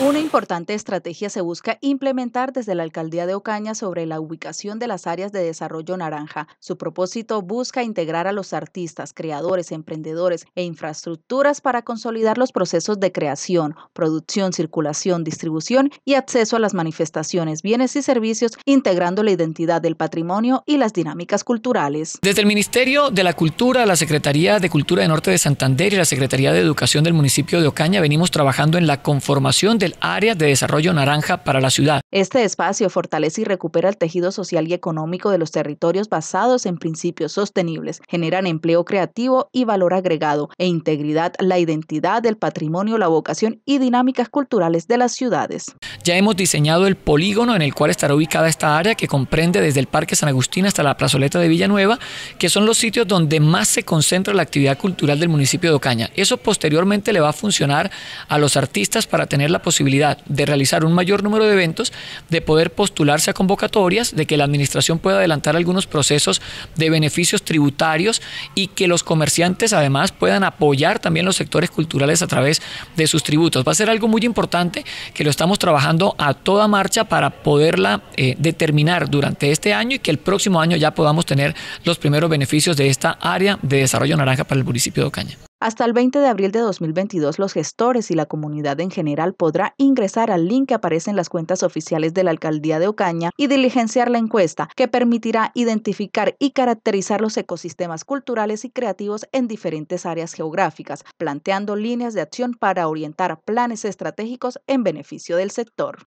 Una importante estrategia se busca implementar desde la alcaldía de Ocaña sobre la ubicación de las áreas de desarrollo naranja. Su propósito busca integrar a los artistas, creadores, emprendedores e infraestructuras para consolidar los procesos de creación, producción, circulación, distribución y acceso a las manifestaciones, bienes y servicios, integrando la identidad del patrimonio y las dinámicas culturales. Desde el Ministerio de la Cultura, la Secretaría de Cultura de Norte de Santander y la Secretaría de Educación del municipio de Ocaña venimos trabajando en la conformación de Áreas Área de Desarrollo Naranja para la ciudad. Este espacio fortalece y recupera el tejido social y económico de los territorios basados en principios sostenibles, generan empleo creativo y valor agregado e integridad la identidad el patrimonio, la vocación y dinámicas culturales de las ciudades. Ya hemos diseñado el polígono en el cual estará ubicada esta área que comprende desde el Parque San Agustín hasta la plazoleta de Villanueva, que son los sitios donde más se concentra la actividad cultural del municipio de Ocaña. Eso posteriormente le va a funcionar a los artistas para tener la posibilidad posibilidad de realizar un mayor número de eventos, de poder postularse a convocatorias, de que la administración pueda adelantar algunos procesos de beneficios tributarios y que los comerciantes además puedan apoyar también los sectores culturales a través de sus tributos. Va a ser algo muy importante que lo estamos trabajando a toda marcha para poderla eh, determinar durante este año y que el próximo año ya podamos tener los primeros beneficios de esta área de desarrollo naranja para el municipio de Ocaña. Hasta el 20 de abril de 2022, los gestores y la comunidad en general podrá ingresar al link que aparece en las cuentas oficiales de la Alcaldía de Ocaña y diligenciar la encuesta, que permitirá identificar y caracterizar los ecosistemas culturales y creativos en diferentes áreas geográficas, planteando líneas de acción para orientar planes estratégicos en beneficio del sector.